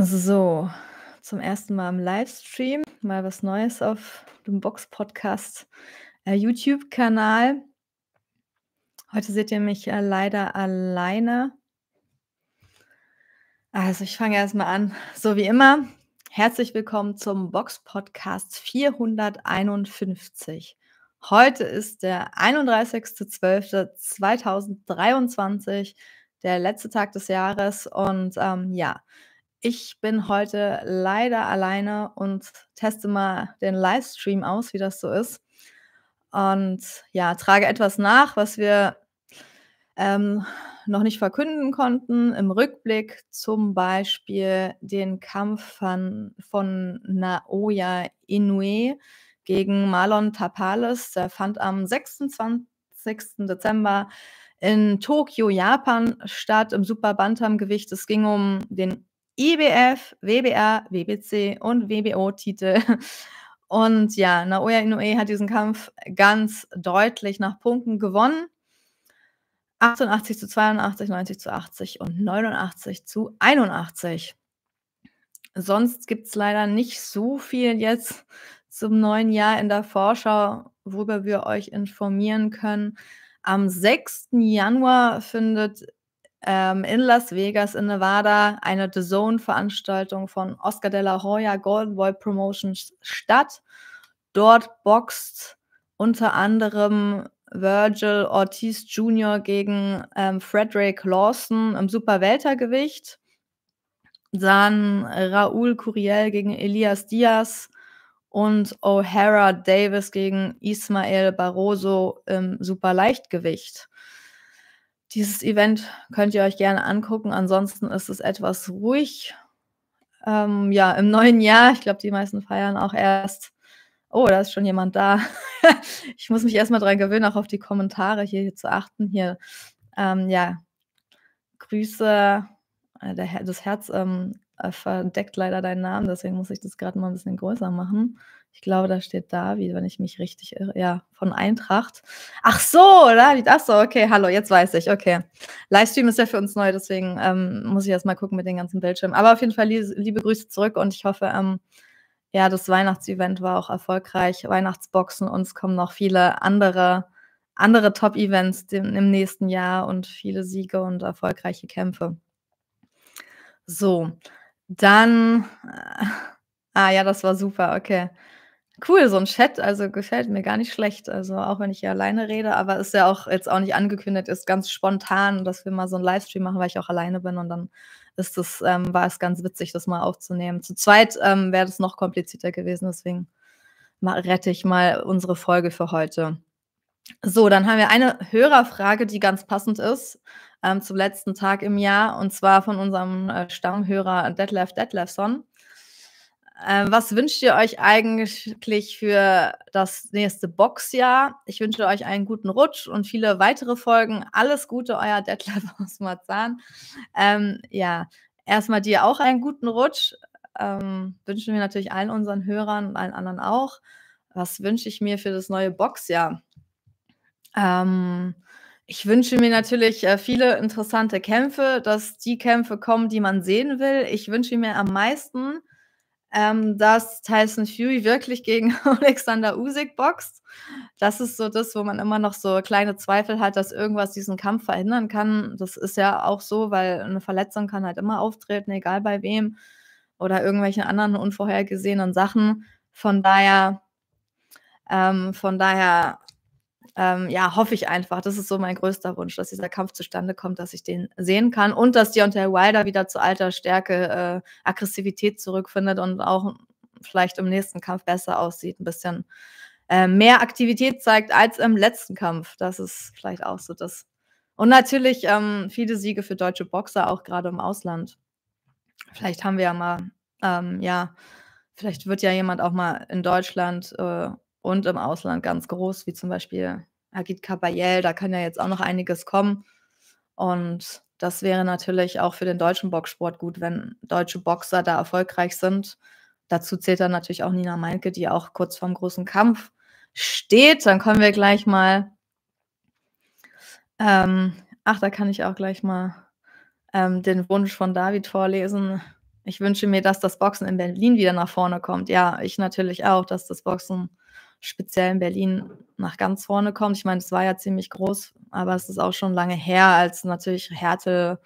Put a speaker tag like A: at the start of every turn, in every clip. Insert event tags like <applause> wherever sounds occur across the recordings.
A: So, zum ersten Mal im Livestream, mal was Neues auf dem Box Podcast äh, YouTube Kanal. Heute seht ihr mich äh, leider alleine. Also, ich fange erstmal an, so wie immer. Herzlich willkommen zum Box Podcast 451. Heute ist der 31.12.2023, der letzte Tag des Jahres und ähm, ja, ich bin heute leider alleine und teste mal den Livestream aus, wie das so ist. Und ja, trage etwas nach, was wir ähm, noch nicht verkünden konnten. Im Rückblick zum Beispiel den Kampf von, von Naoya Inoue gegen Marlon Tapales. Der fand am 26. Dezember in Tokio, Japan statt, im Super Bantam-Gewicht. Es ging um den IBF, WBR, WBC und WBO-Titel. <laughs> Und ja, Naoya Inoue hat diesen Kampf ganz deutlich nach Punkten gewonnen. 88 zu 82, 90 zu 80 und 89 zu 81. Sonst gibt es leider nicht so viel jetzt zum neuen Jahr in der Vorschau, worüber wir euch informieren können. Am 6. Januar findet ähm, in Las Vegas, in Nevada, eine The Zone-Veranstaltung von Oscar de la Hoya Golden Boy Promotions statt. Dort boxt unter anderem Virgil Ortiz Jr. gegen ähm, Frederick Lawson im Super-Weltergewicht. Dann Raul Curiel gegen Elias Diaz und O'Hara Davis gegen Ismael Barroso im Superleichtgewicht. Dieses Event könnt ihr euch gerne angucken. Ansonsten ist es etwas ruhig. Ähm, ja, im neuen Jahr, ich glaube, die meisten feiern auch erst. Oh, da ist schon jemand da. <laughs> ich muss mich erstmal dran gewöhnen, auch auf die Kommentare hier, hier zu achten. Hier, ähm, ja, Grüße. Äh, Her das Herz ähm, äh, verdeckt leider deinen Namen, deswegen muss ich das gerade mal ein bisschen größer machen ich glaube, da steht David, wenn ich mich richtig irre, ja, von Eintracht. Ach so, David, ach so, okay, hallo, jetzt weiß ich, okay. Livestream ist ja für uns neu, deswegen ähm, muss ich erst mal gucken mit den ganzen Bildschirmen. Aber auf jeden Fall liebe, liebe Grüße zurück und ich hoffe, ähm, ja, das Weihnachtsevent war auch erfolgreich. Weihnachtsboxen, uns kommen noch viele andere, andere Top-Events im nächsten Jahr und viele Siege und erfolgreiche Kämpfe. So, dann. Äh, ah ja, das war super, okay. Cool, so ein Chat, also gefällt mir gar nicht schlecht. Also auch wenn ich hier alleine rede, aber ist ja auch jetzt auch nicht angekündigt, ist ganz spontan, dass wir mal so einen Livestream machen, weil ich auch alleine bin und dann ist das, ähm, war es ganz witzig, das mal aufzunehmen. Zu zweit ähm, wäre das noch komplizierter gewesen, deswegen rette ich mal unsere Folge für heute. So, dann haben wir eine Hörerfrage, die ganz passend ist ähm, zum letzten Tag im Jahr und zwar von unserem äh, Stammhörer Detlef Detlefson. Äh, was wünscht ihr euch eigentlich für das nächste Boxjahr? Ich wünsche euch einen guten Rutsch und viele weitere Folgen. Alles Gute, euer Detlef <laughs> aus Marzahn. Ähm, ja, erstmal dir auch einen guten Rutsch. Ähm, wünschen wir natürlich allen unseren Hörern und allen anderen auch. Was wünsche ich mir für das neue Boxjahr? Ähm, ich wünsche mir natürlich äh, viele interessante Kämpfe, dass die Kämpfe kommen, die man sehen will. Ich wünsche mir am meisten, ähm, dass Tyson Fury wirklich gegen <laughs> Alexander Usyk boxt. Das ist so das, wo man immer noch so kleine Zweifel hat, dass irgendwas diesen Kampf verhindern kann. Das ist ja auch so, weil eine Verletzung kann halt immer auftreten, egal bei wem oder irgendwelchen anderen unvorhergesehenen Sachen. Von daher, ähm, von daher ähm, ja, hoffe ich einfach, das ist so mein größter Wunsch, dass dieser Kampf zustande kommt, dass ich den sehen kann und dass Deontay Wilder wieder zu alter Stärke, äh, Aggressivität zurückfindet und auch vielleicht im nächsten Kampf besser aussieht, ein bisschen äh, mehr Aktivität zeigt als im letzten Kampf. Das ist vielleicht auch so das. Und natürlich ähm, viele Siege für deutsche Boxer, auch gerade im Ausland. Vielleicht haben wir ja mal, ähm, ja, vielleicht wird ja jemand auch mal in Deutschland äh, und im Ausland ganz groß, wie zum Beispiel Agit Kabayel, da kann ja jetzt auch noch einiges kommen. Und das wäre natürlich auch für den deutschen Boxsport gut, wenn deutsche Boxer da erfolgreich sind. Dazu zählt dann natürlich auch Nina Meinke, die auch kurz vorm großen Kampf steht. Dann kommen wir gleich mal. Ähm, ach, da kann ich auch gleich mal ähm, den Wunsch von David vorlesen. Ich wünsche mir, dass das Boxen in Berlin wieder nach vorne kommt. Ja, ich natürlich auch, dass das Boxen speziell in Berlin nach ganz vorne kommt. Ich meine, es war ja ziemlich groß, aber es ist auch schon lange her, als natürlich Härte,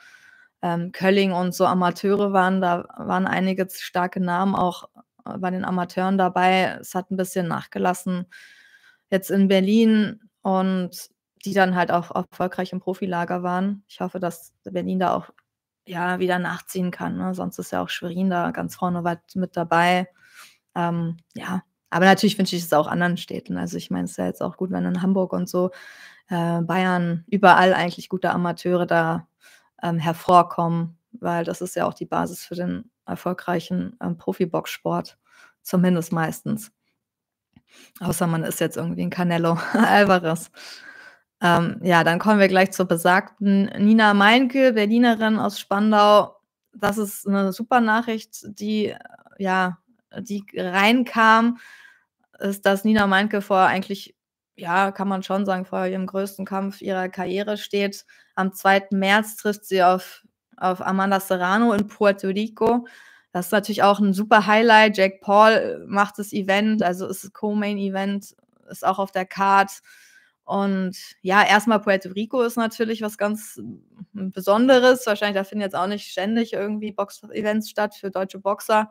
A: ähm, Kölling und so Amateure waren. Da waren einige starke Namen auch äh, bei den Amateuren dabei. Es hat ein bisschen nachgelassen jetzt in Berlin und die dann halt auch erfolgreich im Profilager waren. Ich hoffe, dass Berlin da auch ja wieder nachziehen kann. Ne? Sonst ist ja auch Schwerin da ganz vorne weit mit dabei. Ähm, ja, aber natürlich wünsche ich es auch anderen Städten. Also ich meine, es ist ja jetzt auch gut, wenn in Hamburg und so, äh, Bayern, überall eigentlich gute Amateure da ähm, hervorkommen, weil das ist ja auch die Basis für den erfolgreichen ähm, Profiboxsport, zumindest meistens. Außer man ist jetzt irgendwie ein Canelo <laughs> Alvarez. Ähm, ja, dann kommen wir gleich zur besagten Nina Meinke, Berlinerin aus Spandau. Das ist eine super Nachricht, die ja, die reinkam ist, dass Nina Meinke vor eigentlich, ja, kann man schon sagen, vor ihrem größten Kampf ihrer Karriere steht. Am 2. März trifft sie auf, auf Amanda Serrano in Puerto Rico. Das ist natürlich auch ein super Highlight. Jack Paul äh, macht das Event, also ist Co-Main-Event, ist auch auf der Card. Und ja, erstmal Puerto Rico ist natürlich was ganz mm, Besonderes. Wahrscheinlich, da finden jetzt auch nicht ständig irgendwie Box-Events statt für deutsche Boxer.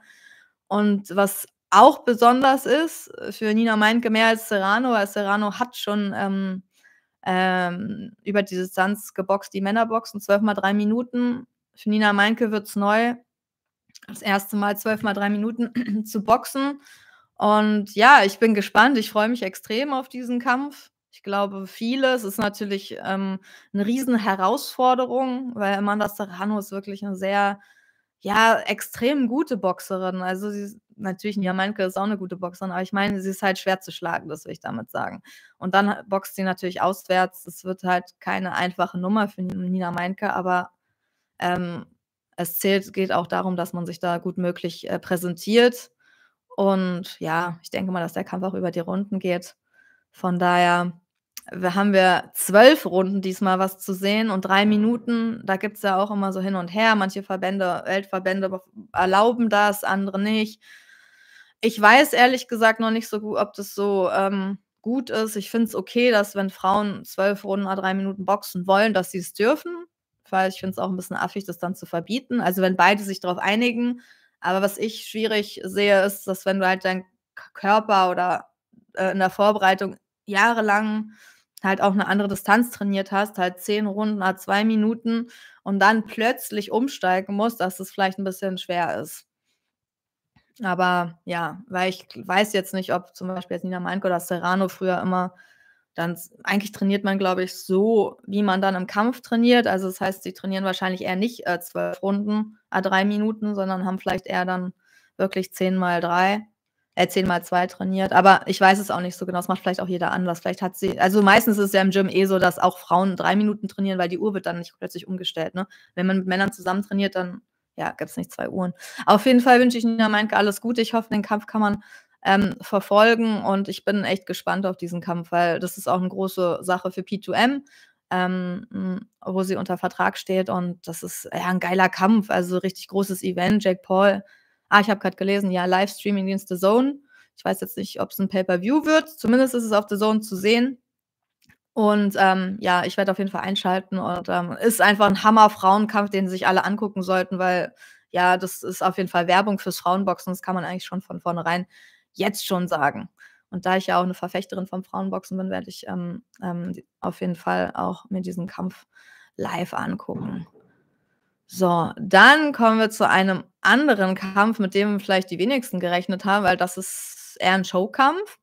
A: Und was auch besonders ist, äh, für Nina Meinke mehr als Serrano, weil Serrano hat schon ähm, ähm, über die Distanz geboxt, die Männerboxen, zwölf mal drei Minuten. Für Nina Meinke wird es neu, das erste Mal zwölf mal drei Minuten <clears throat> zu boxen. Und ja, ich bin gespannt. Ich freue mich extrem auf diesen Kampf. Ich glaube, viele. Es ist natürlich ähm, eine riesen Herausforderung, weil Amanda Serrano ist wirklich eine sehr ja, extrem gute Boxerin. Also sie ist natürlich, Nia Meinke ist auch eine gute Boxerin, aber ich meine, sie ist halt schwer zu schlagen, das will ich damit sagen. Und dann boxt sie natürlich auswärts. Es wird halt keine einfache Nummer für Nina Meinke, aber ähm, es zählt, geht auch darum, dass man sich da gut möglich äh, präsentiert. Und ja, ich denke mal, dass der Kampf auch über die Runden geht. Von daher haben wir zwölf Runden diesmal was zu sehen und drei mhm. Minuten. Da gibt es ja auch immer so hin und her. Manche Verbände, Weltverbände erlauben das, andere nicht. Ich weiß ehrlich gesagt noch nicht so gut, ob das so ähm, gut ist. Ich finde es okay, dass wenn Frauen zwölf Runden a drei Minuten boxen wollen, dass sie es dürfen. Weil ich finde es auch ein bisschen affig, das dann zu verbieten. Also wenn beide sich darauf einigen. Aber was ich schwierig sehe, ist, dass wenn du halt deinen Körper oder äh, in der Vorbereitung jahrelang halt auch eine andere Distanz trainiert hast, halt zehn Runden, halt zwei Minuten und dann plötzlich umsteigen musst, dass es vielleicht ein bisschen schwer ist. Aber ja, weil ich weiß jetzt nicht, ob zum Beispiel jetzt Nina Meinke oder Serrano früher immer dann, eigentlich trainiert man, glaube ich, so, wie man dann im Kampf trainiert. Also das heißt, sie trainieren wahrscheinlich eher nicht äh, zwölf Runden, äh, drei Minuten, sondern haben vielleicht eher dann wirklich zehn mal drei er zehnmal zwei trainiert. Aber ich weiß es auch nicht so genau. Das macht vielleicht auch jeder anders. Vielleicht hat sie, also meistens ist es ja im Gym eh so, dass auch Frauen drei Minuten trainieren, weil die Uhr wird dann nicht plötzlich umgestellt. Ne? Wenn man mit Männern zusammen trainiert, dann ja, gibt es nicht zwei Uhren. Auf jeden Fall wünsche ich Nina Meinke alles Gute. Ich hoffe, den Kampf kann man ähm, verfolgen und ich bin echt gespannt auf diesen Kampf, weil das ist auch eine große Sache für P2M, ähm, wo sie unter Vertrag steht und das ist ja ein geiler Kampf, also richtig großes Event. Jack Paul ah, ich habe gerade gelesen, ja, Livestreaming-Dienst The Zone. Ich weiß jetzt nicht, ob es ein Pay-Per-View wird. Zumindest ist es auf The Zone zu sehen. Und ähm, ja, ich werde auf jeden Fall einschalten. Und ähm, ist einfach ein Hammer-Frauenkampf, den sich alle angucken sollten, weil ja, das ist auf jeden Fall Werbung fürs Frauenboxen. Das kann man eigentlich schon von vornherein jetzt schon sagen. Und da ich ja auch eine Verfechterin vom Frauenboxen bin, werde ich ähm, ähm auf jeden Fall auch mir diesen Kampf live angucken. So, dann kommen wir zu einem anderen Kampf, mit dem vielleicht die wenigsten gerechnet haben, weil das ist eher ein Showkampf.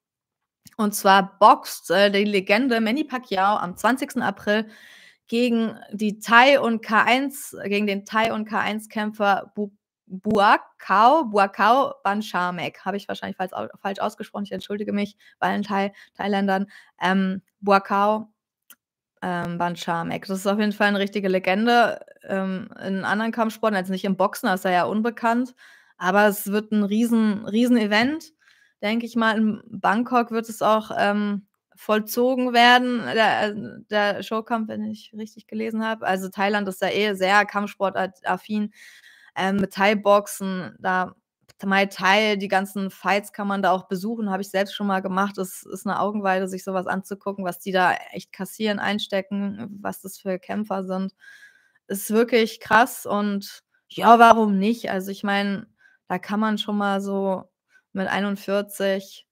A: Und zwar boxt äh, die Legende Manny Pacquiao am 20. April gegen die Thai und K1, gegen den Thai und K1-Kämpfer Bu Buakao, Buakao Banchamek. Habe ich wahrscheinlich falsch, falsch, ausgesprochen, ich entschuldige mich bei allen Thai Thailändern. Ähm, Buakao ähm, Banchamek. Das ist auf jeden Fall eine richtige Legende ähm, in anderen Kampfsporten, also nicht im Boxen, da ist er ja unbekannt. Aber es wird ein riesen, riesen Event, denke ich mal. In Bangkok wird es auch ähm, vollzogen werden, der, der, Showkampf, wenn ich richtig gelesen habe. Also Thailand ist ja eh sehr kampfsportaffin. Ähm, mit Thai-Boxen, da Mai Tai, die ganzen Fights kann man da auch besuchen, habe ich selbst schon mal gemacht. Es ist eine Augenweide, sich sowas anzugucken, was die da echt kassieren, einstecken, was das für Kämpfer sind. Es ist wirklich krass und ja, warum nicht? Also ich meine, da kann man schon mal so mit 41,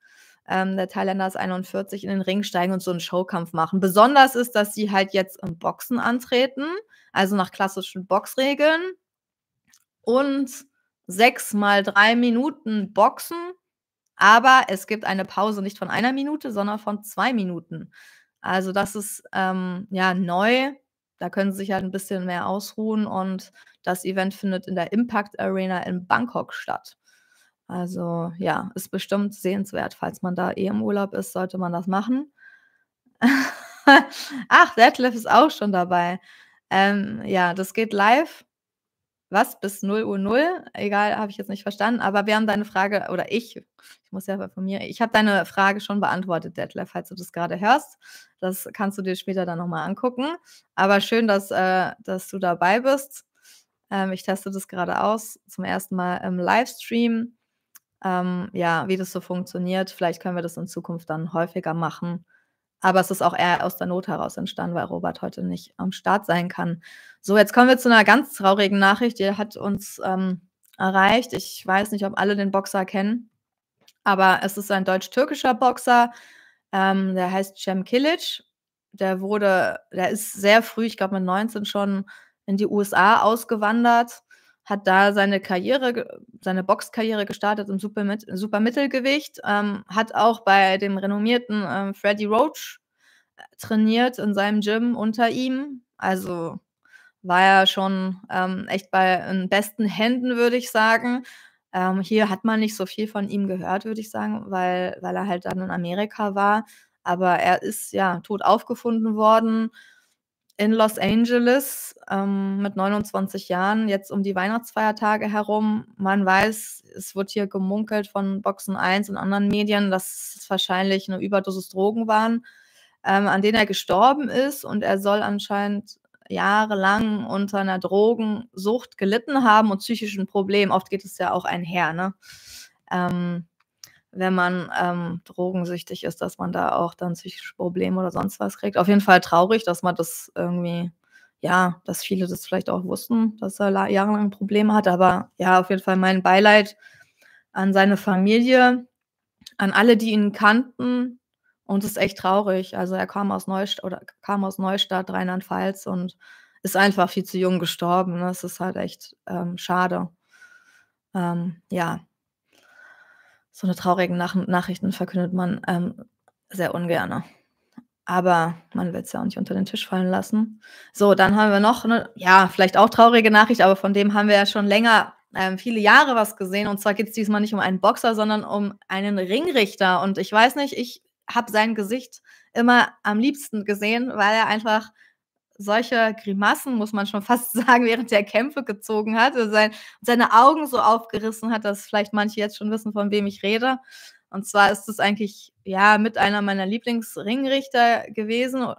A: ähm, der Thailänder ist 41, in den Ring steigen und so einen Showkampf machen. Besonders ist, dass sie halt jetzt im Boxen antreten, also nach klassischen Boxregeln. Und sechs mal drei Minuten Boxen, aber es gibt eine Pause nicht von einer Minute, sondern von zwei Minuten. Also das ist ähm, ja neu. Da können sie sich halt ein bisschen mehr ausruhen und das Event findet in der Impact Arena in Bangkok statt. Also ja, ist bestimmt sehenswert. Falls man da eh im Urlaub ist, sollte man das machen. <laughs> Ach, Detlef ist auch schon dabei. Ähm, ja, das geht live was bis 0 Uhr 0, egal, habe ich jetzt nicht verstanden, aber wir haben deine Frage, oder ich, ich muss ja von mir, ich habe deine Frage schon beantwortet, Detlef, falls du das gerade hörst. Das kannst du dir später dann nochmal angucken. Aber schön, dass, äh, dass du dabei bist. Ähm, ich teste das gerade aus, zum ersten Mal im Livestream. Ähm, ja, wie das so funktioniert. Vielleicht können wir das in Zukunft dann häufiger machen. Aber es ist auch eher aus der Not heraus entstanden, weil Robert heute nicht am Start sein kann. So, jetzt kommen wir zu einer ganz traurigen Nachricht. Die hat uns ähm, erreicht. Ich weiß nicht, ob alle den Boxer kennen, aber es ist ein deutsch-türkischer Boxer. Ähm, der heißt Cem Kilic. Der wurde, der ist sehr früh, ich glaube mit 19 schon, in die USA ausgewandert hat da seine Karriere, seine Boxkarriere gestartet im Supermit Supermittelgewicht, ähm, hat auch bei dem renommierten ähm, Freddy Roach äh, trainiert in seinem Gym unter ihm. Also war er schon ähm, echt bei den besten Händen, würde ich sagen. Ähm, hier hat man nicht so viel von ihm gehört, würde ich sagen, weil, weil er halt dann in Amerika war. Aber er ist ja tot aufgefunden worden in Los Angeles ähm, mit 29 Jahren, jetzt um die Weihnachtsfeiertage herum. Man weiß, es wird hier gemunkelt von Boxen 1 und anderen Medien, dass es wahrscheinlich eine Überdosis Drogen waren, ähm, an denen er gestorben ist. Und er soll anscheinend jahrelang unter einer Drogensucht gelitten haben und psychischen Problemen. Oft geht es ja auch einher. Ne? Ähm, wenn man ähm, drogensüchtig ist, dass man da auch dann psychische Probleme oder sonst was kriegt. Auf jeden Fall traurig, dass man das irgendwie, ja, dass viele das vielleicht auch wussten, dass er jahrelang Probleme hat. Aber ja, auf jeden Fall mein Beileid an seine Familie, an alle, die ihn kannten. Und es ist echt traurig. Also er kam aus Neustadt oder kam aus Neustadt, Rheinland-Pfalz und ist einfach viel zu jung gestorben. Das ist halt echt ähm, schade. Ähm, ja so eine traurige Nach Nachrichten verkündet man ähm, sehr ungern. Aber man will es ja auch nicht unter den Tisch fallen lassen. So, dann haben wir noch eine, ja, vielleicht auch traurige Nachricht, aber von dem haben wir ja schon länger, ähm, viele Jahre was gesehen. Und zwar geht es diesmal nicht um einen Boxer, sondern um einen Ringrichter. Und ich weiß nicht, ich habe sein Gesicht immer am liebsten gesehen, weil er einfach solche Grimassen, muss man schon fast <laughs> sagen, während der Kämpfe gezogen hat. Also sein, seine Augen so aufgerissen hat, dass vielleicht manche jetzt schon wissen, von wem ich rede. Und zwar ist es eigentlich ja mit einer meiner Lieblingsringrichter gewesen.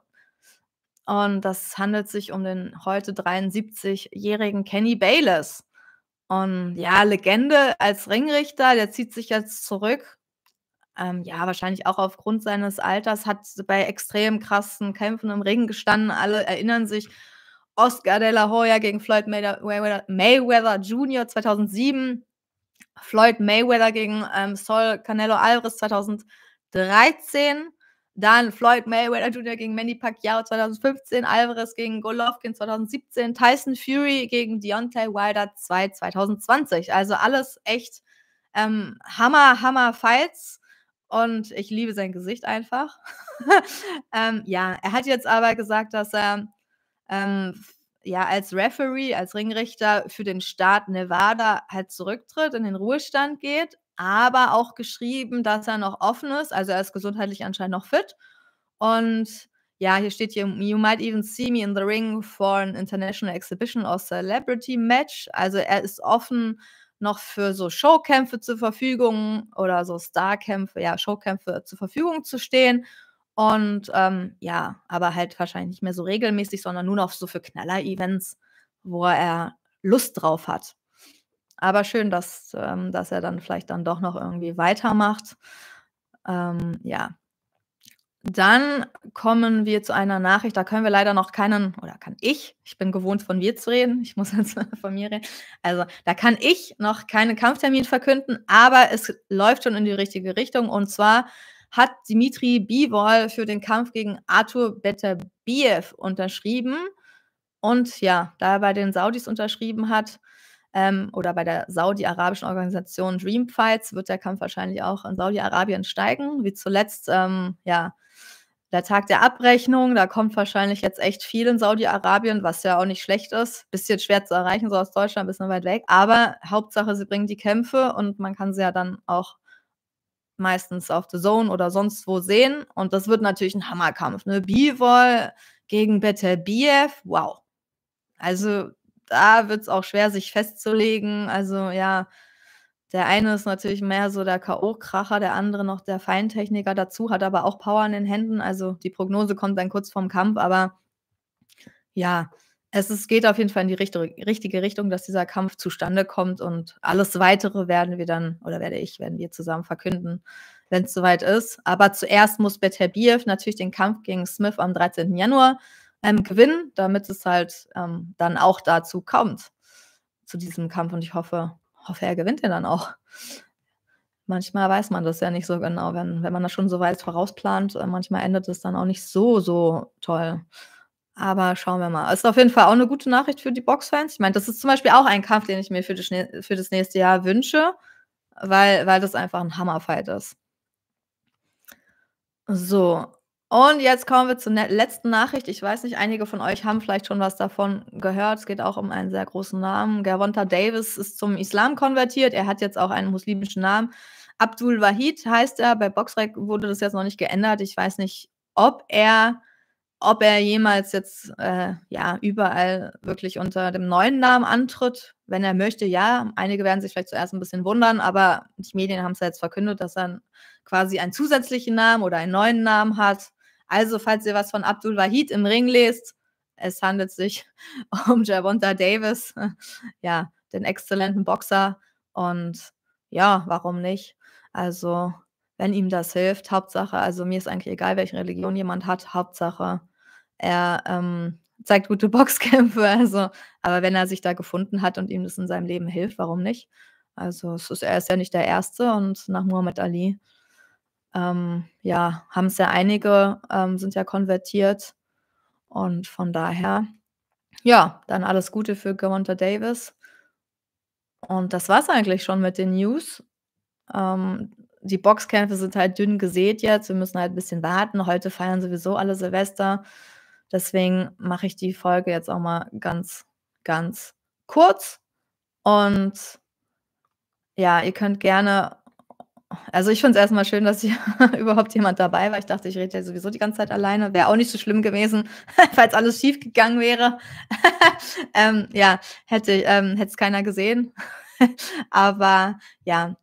A: Und das handelt sich um den heute 73-jährigen Kenny Bayless. Und ja, Legende als Ringrichter, der zieht sich jetzt zurück ähm, ja, wahrscheinlich auch aufgrund seines Alters, hat bei extrem krassen Kämpfen im Ring gestanden. Alle erinnern sich, Oscar de la Hoya gegen Floyd Mayweather, Mayweather Jr. 2007, Floyd Mayweather gegen ähm, Sol Canelo Alvarez 2013, dann Floyd Mayweather Jr. gegen Manny Pacquiao 2015, Alvarez gegen Golovkin 2017, Tyson Fury gegen Deontay Wilder 2 2020. Also alles echt ähm, Hammer, Hammer Fights und ich liebe sein Gesicht einfach. <laughs> ähm, ja, er hat jetzt aber gesagt, dass er ähm, ja als Referee, als Ringrichter für den Staat Nevada halt zurücktritt, in den Ruhestand geht, aber auch geschrieben, dass er noch offen ist. Also er ist gesundheitlich anscheinend noch fit. Und ja, hier steht hier, you might even see me in the ring for an international exhibition or celebrity match. Also er ist offen noch für so Showkämpfe zur Verfügung oder so Starkämpfe, ja, Showkämpfe zur Verfügung zu stehen. Und ähm, ja, aber halt wahrscheinlich nicht mehr so regelmäßig, sondern nur noch so für Knaller-Events, wo er Lust drauf hat. Aber schön, dass, ähm, dass er dann vielleicht dann doch noch irgendwie weitermacht. Ähm, ja, dann kommen wir zu einer Nachricht, da können wir leider noch keinen, oder kann ich, ich bin gewohnt von mir zu reden, ich muss <laughs> jetzt von mir reden, also da kann ich noch keinen Kampftermin verkünden, aber es läuft schon in die richtige Richtung und zwar hat Dimitri Bivol für den Kampf gegen Arthur Beterbiev unterschrieben und ja, da er bei den Saudis unterschrieben hat, ähm, oder bei der saudi-arabischen Organisation Dream Fights wird der Kampf wahrscheinlich auch in Saudi-Arabien steigen, wie zuletzt, ähm, ja, der Tag der Abrechnung, da kommt wahrscheinlich jetzt echt viel in Saudi-Arabien, was ja auch nicht schlecht ist. Bisschen schwer zu erreichen, so aus Deutschland, ein bisschen weit weg. Aber Hauptsache, sie bringen die Kämpfe und man kann sie ja dann auch meistens auf The Zone oder sonst wo sehen. Und das wird natürlich ein Hammerkampf. Ne? Bivol gegen Beterbiev, wow. Also da wird es auch schwer, sich festzulegen. Also ja, der eine ist natürlich mehr so der K.O.-Kracher, der andere noch der Feintechniker dazu, hat aber auch Power in den Händen. Also die Prognose kommt dann kurz vorm Kampf, aber ja, es ist, geht auf jeden Fall in die richtige, richtige Richtung, dass dieser Kampf zustande kommt und alles weitere werden wir dann, oder werde ich, werden wir zusammen verkünden, wenn es soweit ist. Aber zuerst muss Beterbiev natürlich den Kampf gegen Smith am 13. Januar ähm, gewinnen, damit es halt ähm, dann auch dazu kommt, zu diesem Kampf. Und ich hoffe, hoffe, er gewinnt den dann auch. Manchmal weiß man das ja nicht so genau, wenn, wenn man das schon so weit vorausplant. Äh, manchmal endet es dann auch nicht so, so toll. Aber schauen wir mal. Ist auf jeden Fall auch eine gute Nachricht für die Boxfans. Ich meine, das ist zum Beispiel auch ein Kampf, den ich mir für, die, für das nächste Jahr wünsche, weil, weil das einfach ein Hammerfight ist. So, und jetzt kommen wir zur ne-, letzten Nachricht. Ich weiß nicht, einige von euch haben vielleicht schon was davon gehört. Es geht auch um einen sehr großen Namen. Gervonta Davis ist zum Islam konvertiert. Er hat jetzt auch einen muslimischen Namen. Abdul Wahid heißt er. Bei Boxrec wurde das jetzt noch nicht geändert. Ich weiß nicht, ob er, ob er jemals jetzt äh, ja, überall wirklich unter dem neuen Namen antritt. Wenn er möchte, ja. Einige werden sich vielleicht zuerst ein bisschen wundern, aber die Medien haben es ja jetzt verkündet, dass er quasi einen zusätzlichen Namen oder einen neuen Namen hat. Also, falls ihr was von Abdul Wahid im Ring lest, es handelt sich <laughs> um Javonta Davis, <laughs> ja, den exzellenten Boxer. Und ja, warum nicht? Also, wenn ihm das hilft, Hauptsache, also mir ist eigentlich egal, welche Religion jemand hat, Hauptsache, er ähm, zeigt gute <laughs> Boxkämpfe. Also, aber wenn er sich da gefunden hat und ihm das in seinem Leben hilft, warum nicht? Also, es ist, er ist ja nicht der Erste und nach Muhammad Ali ähm, ja, haben es ja einige, ähm, sind ja konvertiert. Und von daher, ja, dann alles Gute für Gewanta Davis. Und das war es eigentlich schon mit den News. Ähm, die Boxkämpfe sind halt dünn gesät jetzt. Wir müssen halt ein bisschen warten. Heute feiern sowieso alle Silvester. Deswegen mache ich die Folge jetzt auch mal ganz, ganz kurz. Und ja, ihr könnt gerne also ich finde es erstmal schön, dass hier <laughs> überhaupt jemand dabei war. Ich dachte, ich rede ja sowieso die ganze Zeit alleine. Wäre auch nicht so schlimm gewesen, <laughs> falls alles schief gegangen wäre. <laughs> ähm, ja, hätte ähm, es keiner gesehen. Aber ja,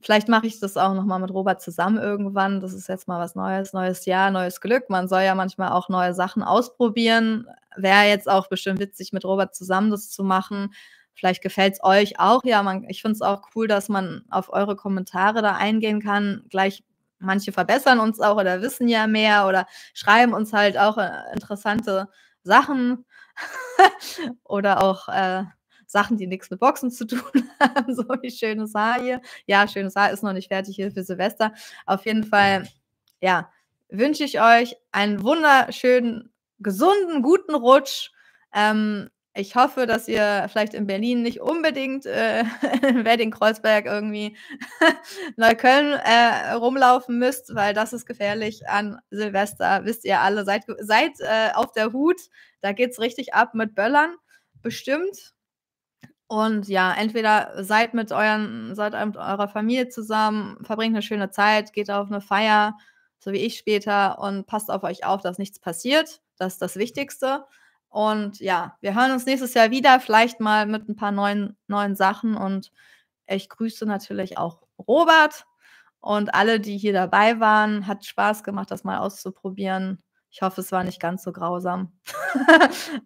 A: vielleicht mache ich das auch nochmal mit Robert zusammen irgendwann. Das ist jetzt mal was Neues, neues Jahr, neues Glück. Man soll ja manchmal auch neue Sachen ausprobieren. Wäre jetzt auch bestimmt witzig, mit Robert zusammen das zu machen. Vielleicht gefällt es euch auch. Ja, man, ich finde es auch cool, dass man auf eure Kommentare da eingehen kann. Gleich manche verbessern uns auch oder wissen ja mehr oder schreiben uns halt auch äh, interessante Sachen <laughs> oder auch äh, Sachen, die nichts mit Boxen zu tun <laughs> haben. so wie schönes Haar hier. Ja, schönes Haar ist noch nicht fertig hier für Silvester. Auf jeden Fall, ja, wünsche ich euch einen wunderschönen, gesunden, guten Rutsch. Ähm, ich hoffe, dass ihr vielleicht in Berlin nicht unbedingt äh, in <laughs> Wedding Kreuzberg irgendwie <laughs> Neukölln äh, rumlaufen müsst, weil das ist gefährlich an Silvester. Wisst ihr alle, seid, seid äh, auf der Hut. Da geht es richtig ab mit Böllern, bestimmt. Und ja, entweder seid mit euren, seid mit eurer Familie zusammen, verbringt eine schöne Zeit, geht auf eine Feier, so wie ich später, und passt auf euch auf, dass nichts passiert. Das ist das Wichtigste. Und ja, wir hören uns nächstes Jahr wieder, vielleicht mal mit ein paar neuen, neuen Sachen. Und ich grüße natürlich auch Robert und alle, die hier dabei waren. Hat Spaß gemacht, das mal auszuprobieren. Ich hoffe, es war nicht ganz so grausam. <laughs>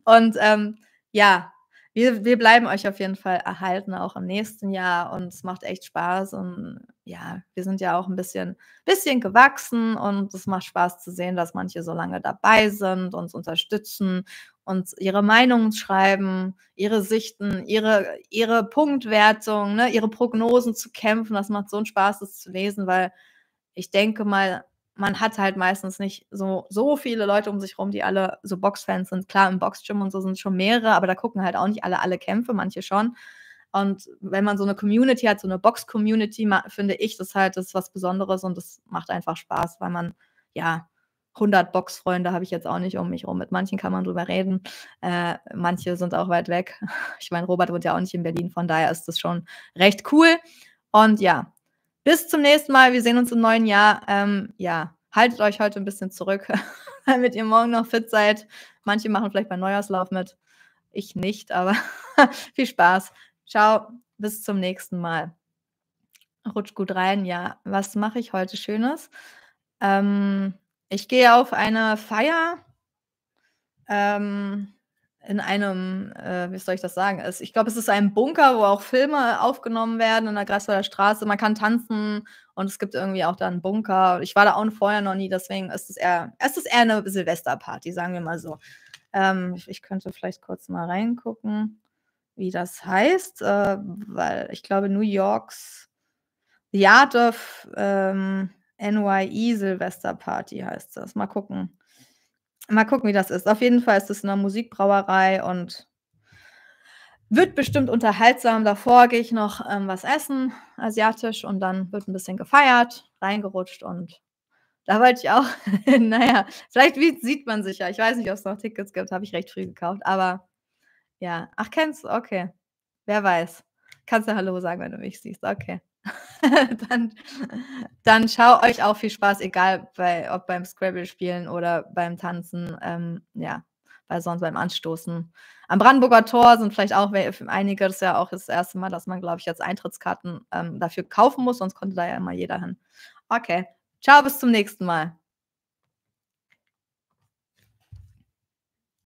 A: und ähm, ja, wir, wir bleiben euch auf jeden Fall erhalten, auch im nächsten Jahr. Und es macht echt Spaß. Und ja, wir sind ja auch ein bisschen, bisschen gewachsen und es macht Spaß zu sehen, dass manche so lange dabei sind, uns unterstützen, und ihre Meinungen schreiben, ihre Sichten, ihre, ihre Punktwertung, ne, ihre Prognosen zu kämpfen. Das macht so einen Spaß, das zu lesen, weil ich denke mal, man hat halt meistens nicht so, so viele Leute um sich rum, die alle so Boxfans sind. Klar, im Boxgym und so sind schon mehrere, aber da gucken halt auch nicht alle alle Kämpfe, manche schon. Und wenn man so eine Community hat, so eine Box-Community, finde ich, das halt das ist was Besonderes und das macht einfach Spaß, weil man, ja, 100 Boxfreunde habe ich jetzt auch nicht um mich rum. Mit manchen kann man drüber reden. Äh, manche sind auch weit weg. <laughs> Ich meine, Robert wohnt ja auch nicht in Berlin, von daher ist das schon recht cool. Und ja, bis zum nächsten Mal. Wir sehen uns im neuen Jahr. Ähm, ja, haltet euch heute ein bisschen zurück, <laughs> damit ihr morgen noch fit seid. Manche machen vielleicht beim Neujahrslauf mit. Ich nicht, aber <laughs> viel Spaß. Ciao, bis zum nächsten Mal. Rutsch gut rein. Ja, was mache ich heute Schönes? Ähm, ich gehe auf eine Feier. Ähm, in einem, äh, wie soll ich das sagen? Es, ich glaube, es ist ein Bunker, wo auch Filme aufgenommen werden in der Greifswalder Straße. Man kann tanzen und es gibt irgendwie auch da einen Bunker. Ich war da auch vorher noch nie, deswegen ist es eher, ist es eher eine Silvesterparty, sagen wir mal so. Ähm, ich, ich, könnte vielleicht kurz mal reingucken, wie das heißt, äh, weil ich glaube, New Yorks The Art of ähm, NYE Silvesterparty heißt das. Mal gucken. Mal gucken, wie das ist. Auf jeden Fall ist es eine Musikbrauerei und wird bestimmt unterhaltsam. Davor gehe ich noch ähm, was essen, asiatisch, und dann wird ein bisschen gefeiert, reingerutscht und da wollte ich auch, <laughs> naja, vielleicht sieht man sich ja. Ich weiß nicht, ob es noch Tickets gibt, habe ich recht früh gekauft, aber ja. Ach, kennst du? Okay. Wer weiß. Kannst du Hallo sagen, wenn du mich siehst. Okay. <laughs> dann, dann schau euch auch viel Spaß, egal bei, ob beim Scrabble spielen oder beim Tanzen, ähm, ja, weil sonst beim Anstoßen. Am Brandenburger Tor sind vielleicht auch für einige das ist ja auch das erste Mal, dass man, glaube ich, jetzt Eintrittskarten ähm, dafür kaufen muss, sonst konnte da ja immer jeder hin. Okay, ciao, bis zum nächsten Mal.